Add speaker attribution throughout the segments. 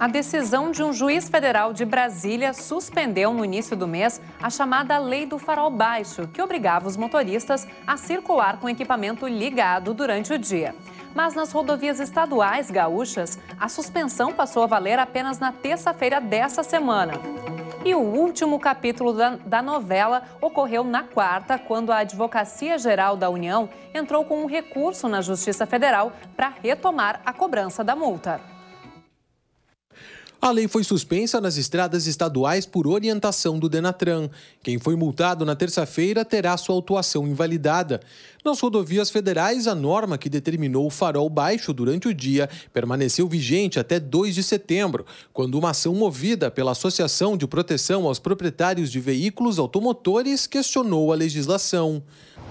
Speaker 1: A decisão de um juiz federal de Brasília suspendeu no início do mês a chamada Lei do Farol Baixo, que obrigava os motoristas a circular com equipamento ligado durante o dia. Mas nas rodovias estaduais gaúchas, a suspensão passou a valer apenas na terça-feira dessa semana. E o último capítulo da, da, novela ocorreu na quarta, quando a Advocacia Geral da União entrou com um recurso na Justiça Federal para retomar a cobrança da multa.
Speaker 2: A lei foi suspensa nas estradas estaduais por orientação do Denatran. Quem foi multado na terça-feira terá sua autuação invalidada. Nas rodovias federais, a norma que determinou o farol baixo durante o dia permaneceu vigente até 2 de setembro, quando uma ação movida pela Associação de Proteção aos Proprietários de Veículos Automotores questionou a legislação.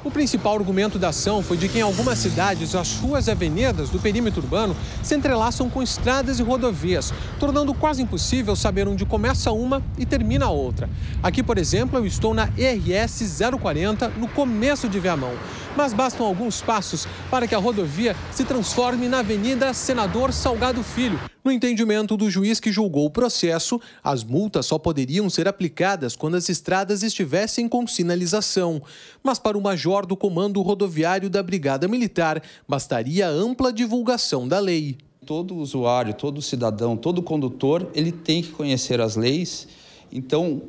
Speaker 2: O principal argumento da ação foi de que em algumas cidades as ruas e avenidas do perímetro urbano se entrelaçam com estradas e rodovias, tornando quase impossível saber onde começa uma e termina a outra. Aqui, por exemplo, eu estou na RS 040, no começo de Viamão mas bastam alguns passos para que a rodovia se transforme na Avenida Senador Salgado Filho. No entendimento do juiz que julgou o processo, as multas só poderiam ser aplicadas quando as estradas estivessem com sinalização. Mas para o major do Comando Rodoviário da Brigada Militar, bastaria ampla divulgação da lei. Todo usuário, todo cidadão,
Speaker 3: todo condutor, ele tem que conhecer as leis. Então,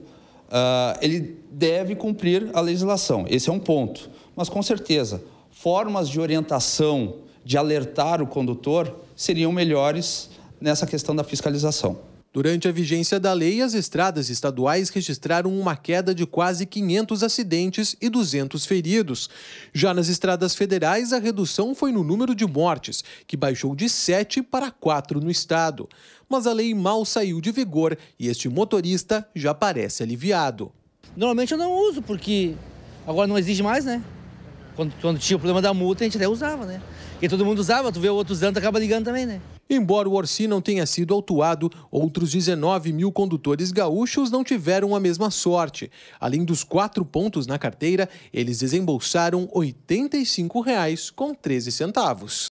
Speaker 3: uh, ele deve cumprir a legislação. Esse é um ponto. Mas com certeza, formas de orientação, de alertar o condutor, seriam melhores nessa questão da fiscalização.
Speaker 2: Durante a vigência da lei, as estradas estaduais registraram uma queda de quase 500 acidentes e 200 feridos. Já nas estradas federais, a redução foi no número de mortes, que baixou de 7 para 4 no estado. Mas a lei mal saiu de vigor e este motorista já parece aliviado. Normalmente eu não uso, porque agora não exige mais, né? Quando, quando, tinha o problema da multa, a gente até usava, né? E todo mundo usava, tu vê o usando, tu acaba ligando também, né? Embora o Orsi não tenha sido autuado, outros 19 mil condutores gaúchos não tiveram a mesma sorte. Além dos quatro pontos na carteira, eles desembolsaram R$ 85,13.